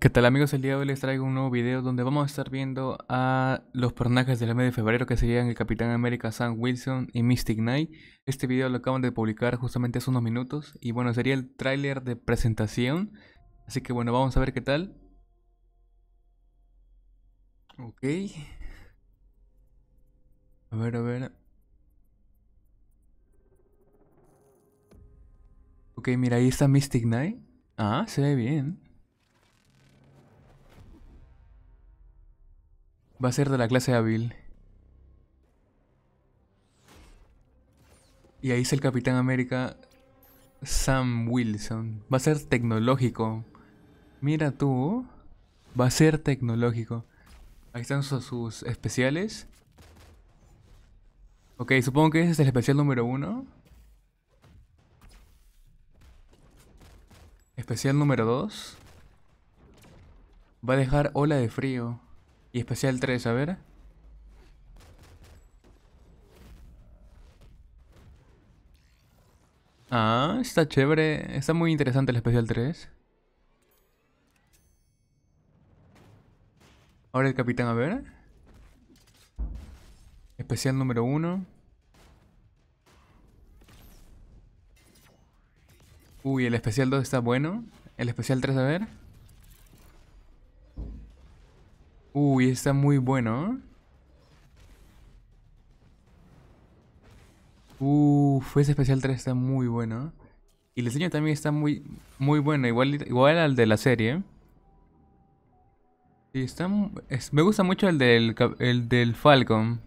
¿Qué tal amigos? El día de hoy les traigo un nuevo video donde vamos a estar viendo a los personajes del mes de febrero que serían el Capitán América Sam Wilson y Mystic Knight. Este video lo acaban de publicar justamente hace unos minutos y bueno, sería el tráiler de presentación. Así que bueno, vamos a ver qué tal. Ok. A ver, a ver. Ok, mira, ahí está Mystic Knight. Ah, se ve bien. Va a ser de la clase hábil. Y ahí es el Capitán América Sam Wilson. Va a ser tecnológico. Mira tú. Va a ser tecnológico. Ahí están sus, sus especiales. Ok, supongo que ese es el especial número uno. Especial número 2. Va a dejar ola de frío. Y especial 3, a ver. Ah, está chévere. Está muy interesante el especial 3. Ahora el capitán, a ver. Especial número 1. Uy, el especial 2 está bueno. El especial 3, a ver. Uy, está muy bueno. Uf, ese especial 3 está muy bueno. Y el diseño también está muy, muy bueno, igual, igual al de la serie. Sí, está, me gusta mucho el del, el del Falcon.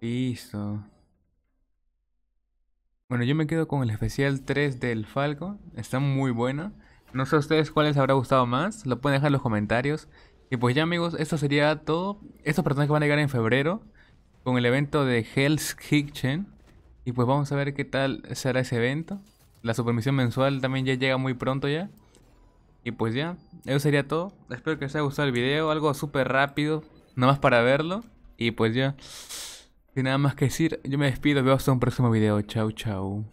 Listo. Bueno, yo me quedo con el especial 3 del Falco. Está muy bueno. No sé a ustedes cuál les habrá gustado más. Lo pueden dejar en los comentarios. Y pues ya amigos, esto sería todo. Estos personajes van a llegar en febrero. Con el evento de Hell's Kitchen. Y pues vamos a ver qué tal será ese evento. La supermisión mensual también ya llega muy pronto ya. Y pues ya, eso sería todo. Espero que les haya gustado el video. Algo súper rápido. Nada más para verlo. Y pues ya. Sin nada más que decir, yo me despido, veo hasta un próximo video. Chau, chau.